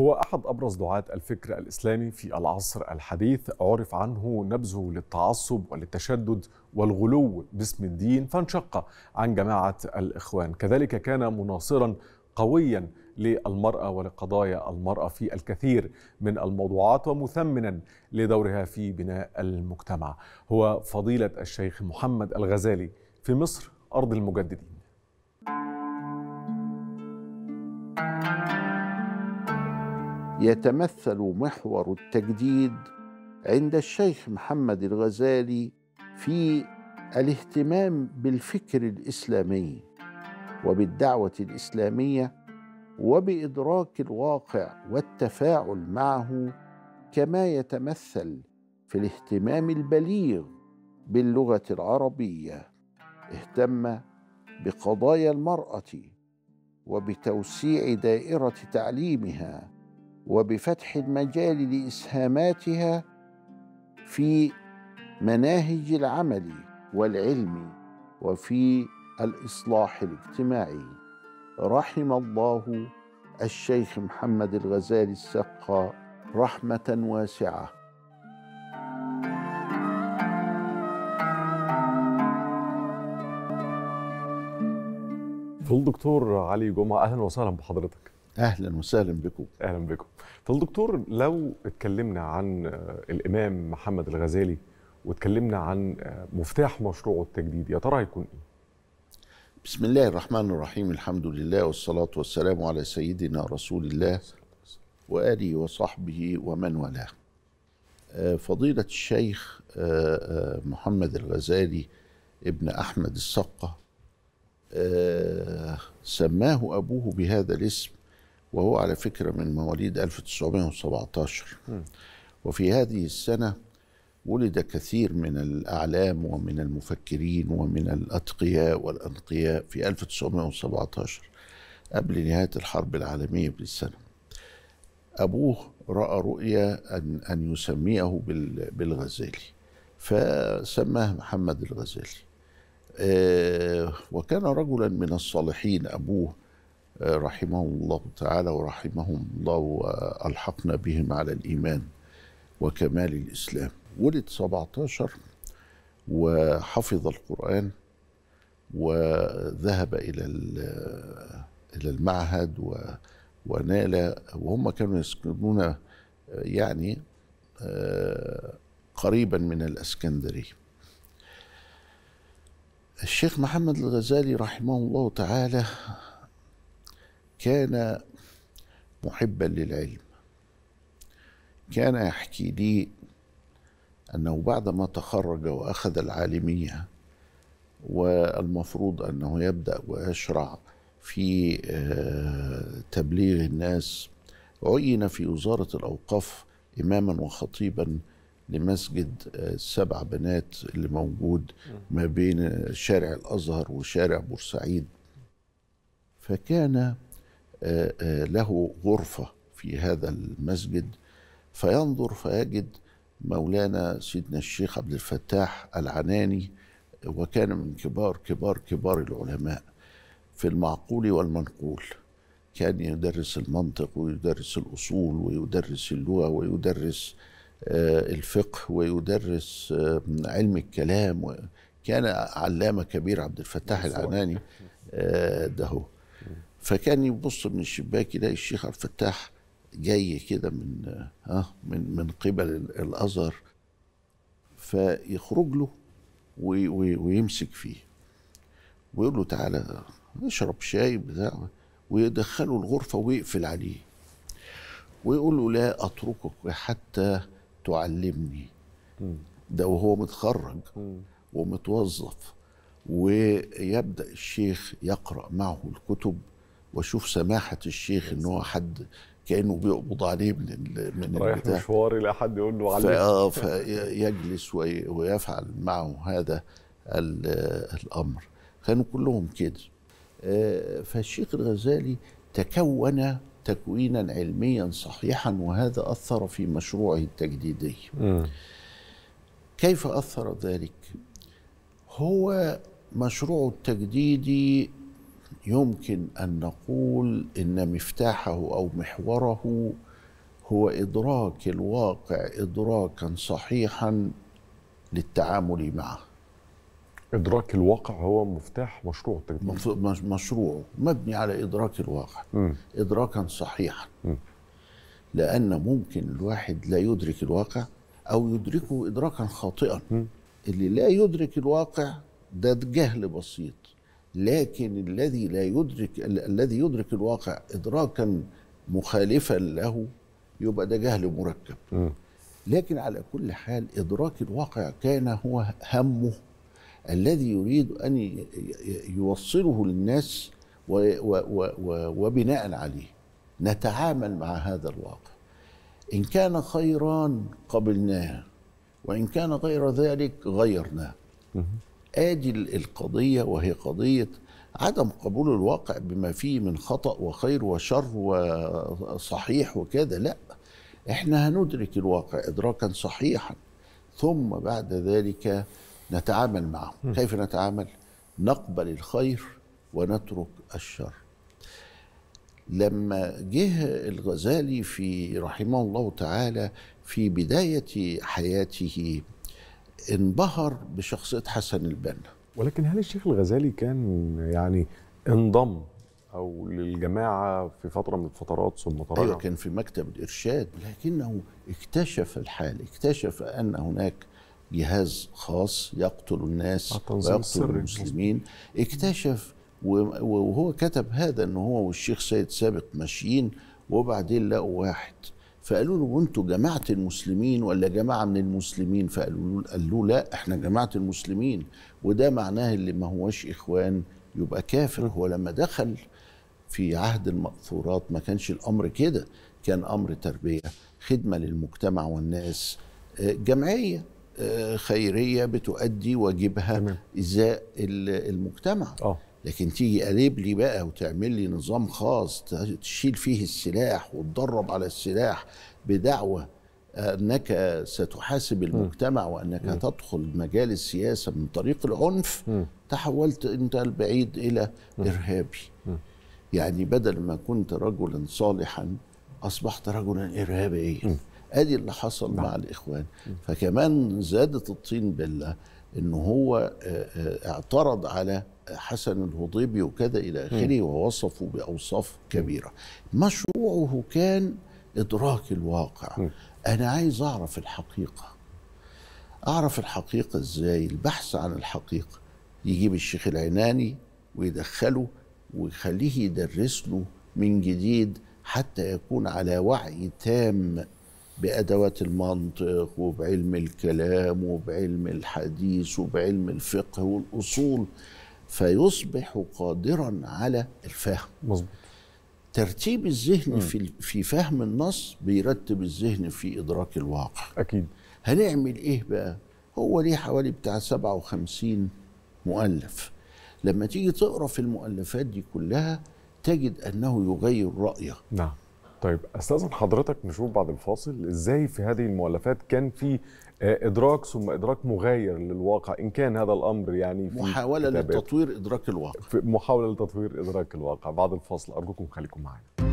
هو أحد أبرز دعاة الفكر الإسلامي في العصر الحديث عرف عنه نبذه للتعصب وللتشدد والغلو باسم الدين فانشق عن جماعة الإخوان كذلك كان مناصرا قويا للمرأة ولقضايا المرأة في الكثير من الموضوعات ومثمنا لدورها في بناء المجتمع هو فضيلة الشيخ محمد الغزالي في مصر أرض المجددين يتمثل محور التجديد عند الشيخ محمد الغزالي في الاهتمام بالفكر الاسلامي وبالدعوه الاسلاميه وبادراك الواقع والتفاعل معه كما يتمثل في الاهتمام البليغ باللغه العربيه اهتم بقضايا المراه وبتوسيع دائره تعليمها وبفتح المجال لاسهاماتها في مناهج العمل والعلم وفي الاصلاح الاجتماعي رحم الله الشيخ محمد الغزالي السقا رحمه واسعه الدكتور دكتور علي جمعه اهلا وسهلا بحضرتك اهلا وسهلا بكم اهلا بكم طب دكتور لو اتكلمنا عن آه، الامام محمد الغزالي واتكلمنا عن آه، مفتاح مشروعه التجديد يا ترى هيكون ايه بسم الله الرحمن الرحيم الحمد لله والصلاة والسلام على سيدنا رسول الله وآله وصحبه ومن والاه آه، فضيلة الشيخ محمد الغزالي ابن أحمد السقة سماه أبوه بهذا الاسم وهو على فكرة من مواليد 1917 وفي هذه السنة ولد كثير من الأعلام ومن المفكرين ومن الأتقياء والأنقياء في 1917 قبل نهاية الحرب العالمية بالسنة أبوه رأى رؤيا أن, أن يسميه بالغزالي فسماه محمد الغزالي آه، وكان رجلا من الصالحين أبوه رحمه الله تعالى ورحمهم الله وألحقنا بهم على الإيمان وكمال الإسلام ولد 17 وحفظ القرآن وذهب إلى إلى المعهد و ونال وهم كانوا يسكنون يعني آه، قريبا من الاسكندريه الشيخ محمد الغزالي رحمه الله تعالى كان محبا للعلم كان يحكي لي أنه بعد ما تخرج وأخذ العالمية والمفروض أنه يبدأ ويشرع في آه، تبليغ الناس عين في وزارة الأوقاف إماما وخطيبا لمسجد السبع آه، بنات اللي موجود ما بين شارع الأزهر وشارع بورسعيد فكان له غرفة في هذا المسجد فينظر فيجد مولانا سيدنا الشيخ عبد الفتاح العناني وكان من كبار كبار كبار العلماء في المعقول والمنقول كان يدرس المنطق ويدرس الأصول ويدرس اللغة ويدرس آه، الفقه ويدرس آه، علم الكلام كان علامة كبير عبد الفتاح نعم، العناني آه، ده فكان يبص من الشباك يلاقي الشيخ عبد الفتاح جاي كده من ها من من قبل الازهر فيخرج له ويمسك فيه ويقول له تعالى اشرب شاي بتاع ويدخله الغرفه ويقفل عليه ويقول له لا اتركك حتى تعلمني ده وهو متخرج ومتوظف ويبدا الشيخ يقرا معه الكتب واشوف سماحه الشيخ ان هو حد كانه بيقبض عليه من ال من رايح مشوار الى حد يقول له عليه فيجلس ويفعل معه هذا الامر كانوا كلهم كده آه، فالشيخ الغزالي تكون تكوينا علميا صحيحا وهذا اثر في مشروعه التجديدي كيف اثر ذلك هو مشروعه التجديدي يمكن ان نقول ان مفتاحه او محوره هو ادراك الواقع ادراكا صحيحا للتعامل معه ادراك الواقع هو مفتاح مشروع التجميل مشروع مبني على ادراك الواقع م. ادراكا صحيحا م. لان ممكن الواحد لا يدرك الواقع او يدركه ادراكا خاطئا م. اللي لا يدرك الواقع ده جهل بسيط لكن الذي لا يدرك الذي يدرك الواقع ادراكا مخالفا له يبقى ده جهل مركب لكن على كل حال ادراك الواقع كان هو همه الذي يريد ان يوصله للناس وبناء عليه نتعامل مع هذا الواقع ان كان خيرا قبلناه وان كان غير ذلك غيرناه ادي القضيه وهي قضيه عدم قبول الواقع بما فيه من خطا وخير وشر وصحيح وكذا لا احنا هندرك الواقع ادراكا صحيحا ثم بعد ذلك نتعامل معه كيف نتعامل نقبل الخير ونترك الشر لما جه الغزالي في رحمه الله تعالى في بدايه حياته انبهر بشخصيه حسن البنا ولكن هل الشيخ الغزالي كان يعني انضم او للجماعه في فتره من الفترات ثم تراجع ايوه كان في مكتب الارشاد لكنه اكتشف الحال اكتشف ان هناك جهاز خاص يقتل الناس ويقتل المسلمين اكتشف وهو كتب هذا ان هو والشيخ سيد سابق ماشيين وبعدين لقوا واحد فقالوا له وانتوا جماعه المسلمين ولا جماعه من المسلمين فقالوا له قال له لا احنا جماعه المسلمين وده معناه اللي ما هوش اخوان يبقى كافر هو لما دخل في عهد المأثورات ما كانش الامر كده كان امر تربيه خدمه للمجتمع والناس آه، جمعيه آه، خيريه بتؤدي واجبها ازاء المجتمع أوه. لكن تيجي قريب لي بقى وتعمل لي نظام خاص تشيل فيه السلاح وتدرب على السلاح بدعوة أنك ستحاسب المجتمع وأنك م. تدخل مجال السياسة من طريق العنف م. تحولت أنت البعيد إلى م. إرهابي يعني بدل ما كنت رجلا صالحا أصبحت رجلا إرهابيا ادي اللي حصل نعم. مع الاخوان فكمان زادت الطين بله ان هو آه، آه، اعترض على حسن الهضيبي وكذا الى اخره ووصفه باوصاف كبيره مشروعه كان ادراك الواقع انا عايز اعرف الحقيقه اعرف الحقيقه ازاي البحث عن الحقيقه يجيب الشيخ العناني ويدخله ويخليه يدرس له من جديد حتى يكون على وعي تام بادوات المنطق وبعلم الكلام وبعلم الحديث وبعلم الفقه والاصول فيصبح قادرا على الفهم مظبوط ترتيب الذهن في في فهم النص بيرتب الذهن في ادراك الواقع اكيد هنعمل ايه بقى هو ليه حوالي بتاع 57 مؤلف لما تيجي تقرا في المؤلفات دي كلها تجد انه يغير رايه نعم طيب استاذن حضرتك نشوف بعد الفاصل ازاي في هذه المؤلفات كان في آه، ادراك ثم ادراك مغاير للواقع ان كان هذا الامر يعني في محاوله لتطوير ادراك الواقع محاوله لتطوير ادراك الواقع بعد الفاصل ارجوكم خليكم معنا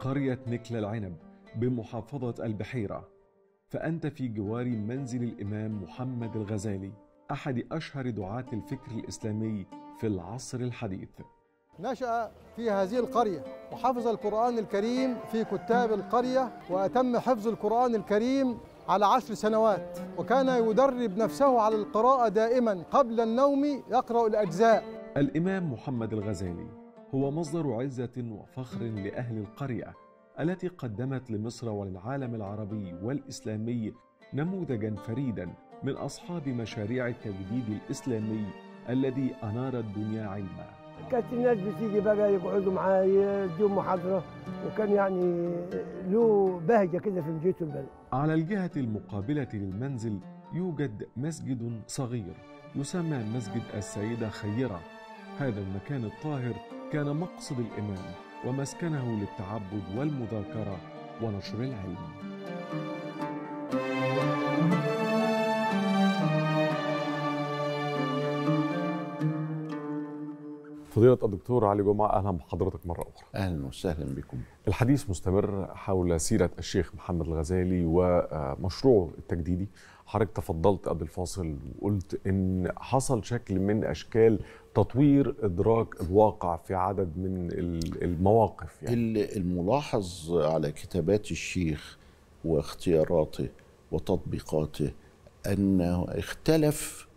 قرية نكل العنب بمحافظة البحيرة فأنت في جوار منزل الإمام محمد الغزالي أحد أشهر دعاة الفكر الإسلامي في العصر الحديث نشأ في هذه القرية وحفظ القرآن الكريم في كتاب القرية وأتم حفظ القرآن الكريم على عشر سنوات وكان يدرب نفسه على القراءة دائما قبل النوم يقرأ الأجزاء الإمام محمد الغزالي هو مصدر عزة وفخر لأهل القرية التي قدمت لمصر وللعالم العربي والإسلامي نموذجا فريدا من أصحاب مشاريع التجديد الإسلامي الذي أنار الدنيا علما كانت الناس بتيجي بقى يقعدوا معاه يديهم محاضرة وكان يعني له بهجة كده في مجيته البلد على الجهة المقابلة للمنزل يوجد مسجد صغير يسمى مسجد السيدة خيرة هذا المكان الطاهر كان مقصد الإمام ومسكنه للتعبد والمذاكرة ونشر العلم. فضيلة الدكتور علي جمعة أهلا بحضرتك مرة أخرى أهلا وسهلا بكم الحديث مستمر حول سيرة الشيخ محمد الغزالي ومشروعه التجديدي حضرتك تفضلت قبل الفاصل وقلت إن حصل شكل من أشكال تطوير إدراك الواقع في عدد من المواقف يعني. الملاحظ على كتابات الشيخ واختياراته وتطبيقاته أنه اختلف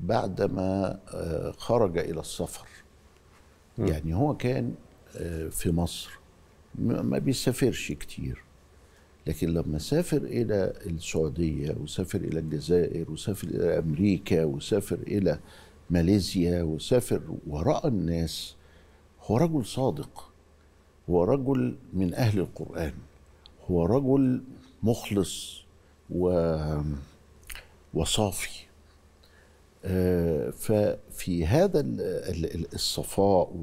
بعدما آه، خرج إلى السفر يعني هو كان آه، في مصر ما بيسافرش كتير لكن لما سافر الى السعوديه وسافر الى الجزائر وسافر الى امريكا وسافر الى ماليزيا وسافر وراء الناس هو رجل صادق هو رجل من اهل القران هو رجل مخلص و وصافي آه، ففي هذا الصفاء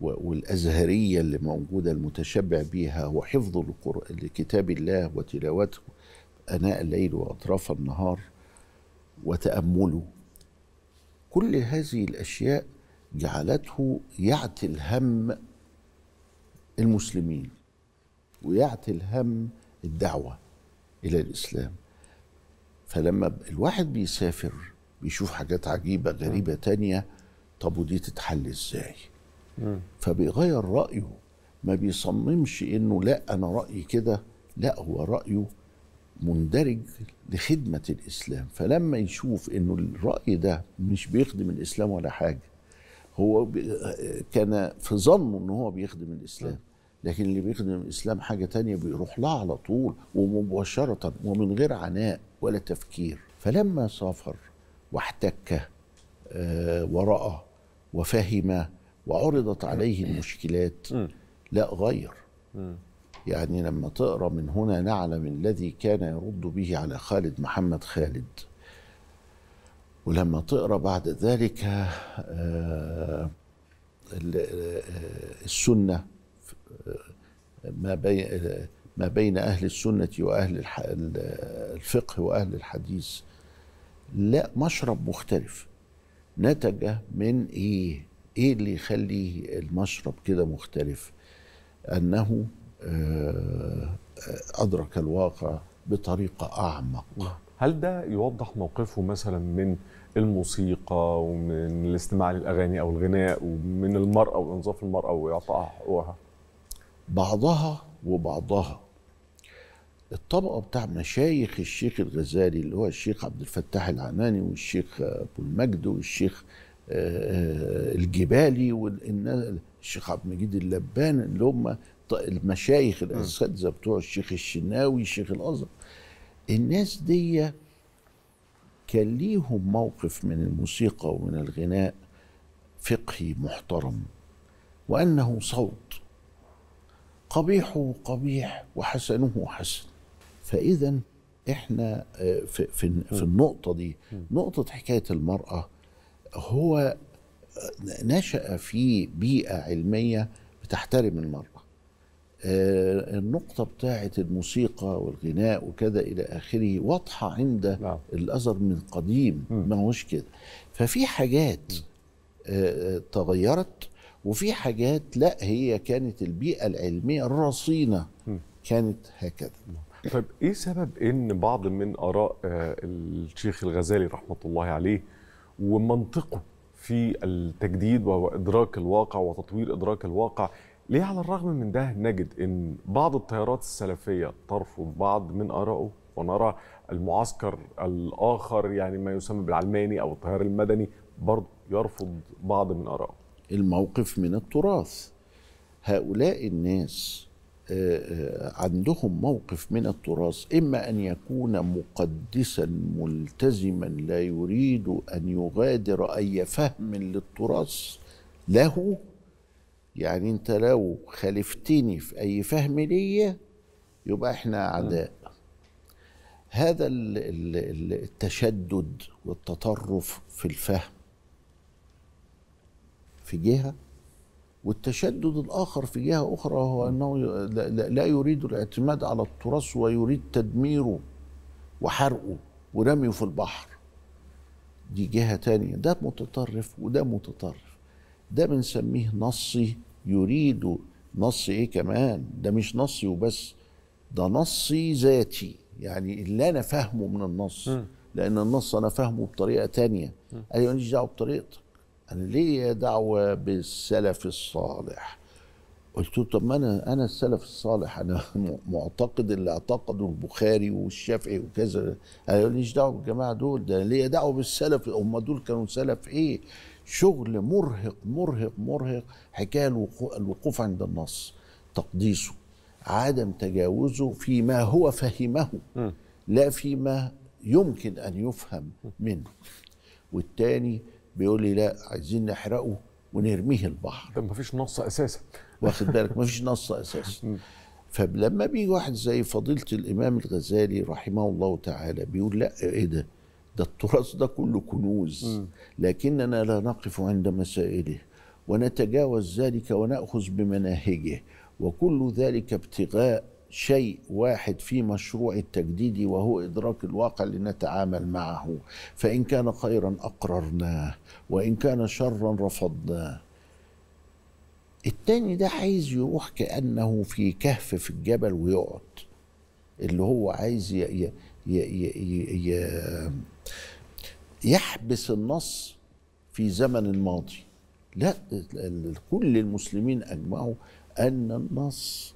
والأزهرية اللي موجودة المتشبع بها وحفظ لكتاب الله وتلاوته أناء الليل وأطراف النهار وتأمله كل هذه الأشياء جعلته يعتل هم المسلمين ويعتل هم الدعوة إلى الإسلام فلما الواحد بيسافر بيشوف حاجات عجيبه غريبه تانية طب ودي تتحل ازاي فبيغير رايه ما بيصممش انه لا انا رايي كده لا هو رايه مندرج لخدمه الاسلام فلما يشوف انه الراي ده مش بيخدم الاسلام ولا حاجه هو كان في ظنه ان هو بيخدم الاسلام لكن اللي بيخدم الاسلام حاجه تانية بيروح لها على طول ومباشره ومن غير عناء ولا تفكير فلما سافر واحتك آه، ورأى وفهم وعرضت عليه المشكلات لا غير يعني لما تقرا من هنا نعلم الذي كان يرد به على خالد محمد خالد ولما تقرا بعد ذلك آه، آه، السنه ما بين ما بين اهل السنه واهل الفقه واهل الحديث لا مشرب مختلف نتج من ايه ايه اللي يخلي المشرب كده مختلف انه آه، ادرك الواقع بطريقه اعمق هل ده يوضح موقفه مثلا من الموسيقى ومن الاستماع للاغاني او الغناء ومن المراه وانظاف المراه واعطائها حقوقها بعضها وبعضها الطبقه بتاع مشايخ الشيخ الغزالي اللي هو الشيخ عبد الفتاح العناني والشيخ ابو المجد والشيخ آه، آه، الجبالي والشيخ عبد المجيد اللبان اللي هم المشايخ الاساتذه بتوع الشيخ الشناوي الشيخ الازهر الناس دي كان ليهم موقف من الموسيقى ومن الغناء فقهي محترم وانه صوت قبيحه قبيح وحسنه حسن فاذا احنا آه، في في, في النقطه دي نقطه حكايه المراه هو آه، نشا في بيئه علميه بتحترم المراه آه، النقطة بتاعة الموسيقى والغناء وكذا إلى آخره واضحة عند نعم. الازهر الأزر من قديم ما هوش كده ففي حاجات تغيرت وفي حاجات لا هي كانت البيئة العلمية الرصينة كانت هكذا طيب ايه سبب ان بعض من اراء آه، الشيخ الغزالي رحمه الله عليه ومنطقه في التجديد وادراك الواقع وتطوير ادراك الواقع ليه على الرغم من ده نجد ان بعض التيارات السلفيه ترفض بعض من ارائه ونرى المعسكر الاخر يعني ما يسمى بالعلماني او التيار المدني برضه يرفض بعض من ارائه الموقف من التراث هؤلاء الناس آه، آه، عندهم موقف من التراث اما ان يكون مقدسا ملتزما لا يريد ان يغادر اي فهم للتراث له يعني انت لو خالفتني في اي فهم ليا يبقى احنا نعم. اعداء هذا التشدد والتطرف في الفهم في جهه والتشدد الآخر في جهة أخرى هو أنه لا يريد الاعتماد على التراث ويريد تدميره وحرقه ورميه في البحر دي جهة تانية ده متطرف وده متطرف ده بنسميه نصي يريد نص ايه كمان ده مش نصي وبس ده نصي ذاتي يعني اللي انا فاهمه من النص لان النص انا فاهمه بطريقه تانية انا أيوة، ماليش دعوه بطريقتك ليه دعوه بالسلف الصالح قلت له طب ما انا انا السلف الصالح انا معتقد اللي اعتقده البخاري والشافعي وكذا انا ليش دعوه بالجماعه دول ده ليا دعوه بالسلف هم دول كانوا سلف ايه شغل مرهق مرهق مرهق حكايه الوقوف عند النص تقديسه عدم تجاوزه فيما هو فهمه لا فيما يمكن ان يفهم منه والتاني بيقول لي لا عايزين نحرقه ونرميه البحر ده مفيش نص اساسا واخد بالك مفيش نص اساسا فلما بيجي واحد زي فضيله الامام الغزالي رحمه الله تعالى بيقول لا ايه ده ده التراث ده كله كنوز لكننا لا نقف عند مسائله ونتجاوز ذلك وناخذ بمناهجه وكل ذلك ابتغاء شيء واحد في مشروع التجديدي وهو إدراك الواقع لنتعامل معه فإن كان خيرا أقررناه وإن كان شرا رفضناه التاني ده عايز يروح كأنه في كهف في الجبل ويقعد اللي هو عايز ي... ي... ي... ي... ي... يحبس النص في زمن الماضي لا كل المسلمين أجمعوا أن النص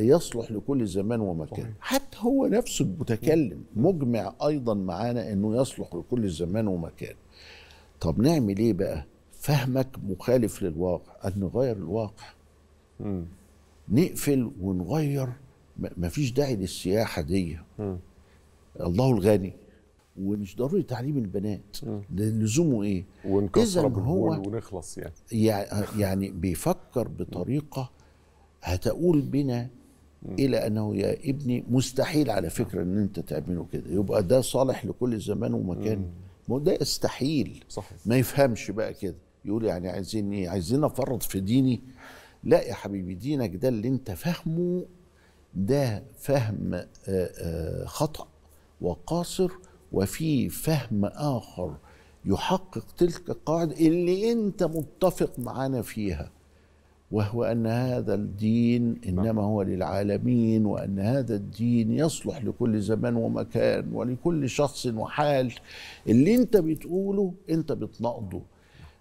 يصلح لكل زمان ومكان حتى هو نفسه المتكلم مجمع ايضا معانا انه يصلح لكل زمان ومكان طب نعمل ايه بقى فهمك مخالف للواقع ان نغير الواقع م. نقفل ونغير مفيش داعي للسياحه دي م. الله الغني ومش ضروري تعليم البنات ده لزومه ايه ونكسر هو ونخلص يعني يعني بيفكر بطريقه هتقول بنا الى انه يا ابني مستحيل على فكره ان انت تعمله كده يبقى ده صالح لكل زمان ومكان ما ده استحيل صحيح. ما يفهمش بقى كده يقول يعني عايزين ايه عايزين افرط في ديني لا يا حبيبي دينك ده اللي انت فاهمه ده فهم آه، آه، خطأ وقاصر وفي فهم آخر يحقق تلك القاعدة اللي أنت متفق معانا فيها وهو ان هذا الدين انما هو للعالمين وان هذا الدين يصلح لكل زمان ومكان ولكل شخص وحال اللي انت بتقوله انت بتناقضه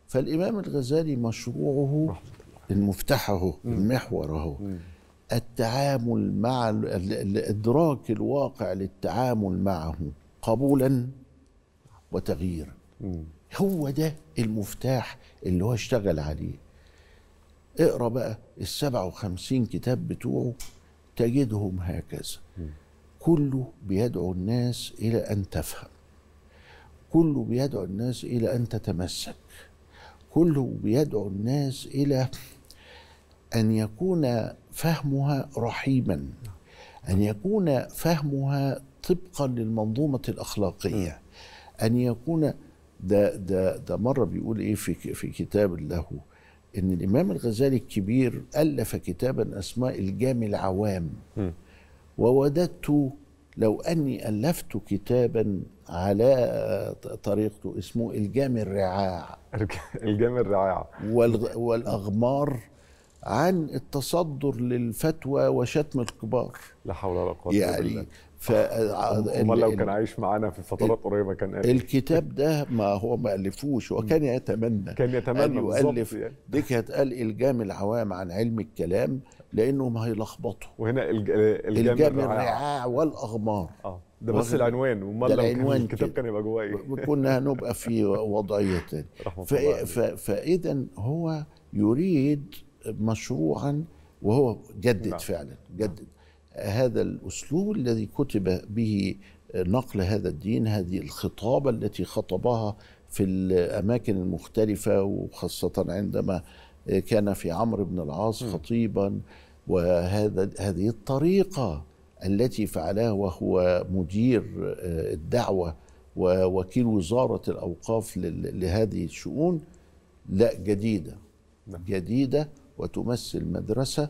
فالامام الغزالي مشروعه المفتاحه المحوره التعامل مع الادراك الواقع للتعامل معه قبولا وتغييرا هو ده المفتاح اللي هو اشتغل عليه اقرا بقى ال 57 كتاب بتوعه تجدهم هكذا كله بيدعو الناس الى ان تفهم كله بيدعو الناس الى ان تتمسك كله بيدعو الناس الى ان يكون فهمها رحيما ان يكون فهمها طبقا للمنظومه الاخلاقيه ان يكون ده ده ده مره بيقول ايه في في كتاب له ان الامام الغزالي الكبير الف كتابا اسماء الجامع العوام ووددت لو اني الفت كتابا على طريقته اسمه الجام الرعاع الجام الرعاع والأغمار عن التصدر للفتوى وشتم الكبار لا حول ولا قوه يعني بالله. ف امال لو كان عايش معانا في فترات قريبه كان قال الكتاب ده ما هو ما الفوش وكان كان يتمنى كان يتمنى يؤلف يعني. دي كانت قال الجام العوام عن علم الكلام لانهم هيلخبطوا وهنا الج... آه، الجام, الجام الرعاع والاغمار اه ده بس العنوان امال لو العنوان الكتاب كان يبقى جواه ايه كنا هنبقى في وضعيه ف... ف... فاذا هو يريد مشروعا وهو جدد نعم. فعلا جدد نعم. هذا الاسلوب الذي كتب به نقل هذا الدين هذه الخطابه التي خطبها في الاماكن المختلفه وخاصه عندما كان في عمرو بن العاص خطيبا وهذا هذه الطريقه التي فعلها وهو مدير آه، الدعوه ووكيل وزاره الاوقاف لهذه الشؤون لا جديده نعم. جديده وتمثل مدرسه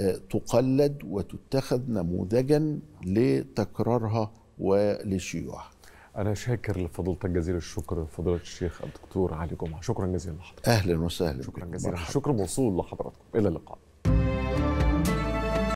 آه، تقلد وتتخذ نموذجا لتكرارها ولشيوعها أنا شاكر لفضيلتك جزيل الشكر فضيلة الشيخ الدكتور علي جمعة شكرا جزيلا لحضرتك أهلا وسهلا شكرا جزيلا شكرا موصول لحضراتكم إلى اللقاء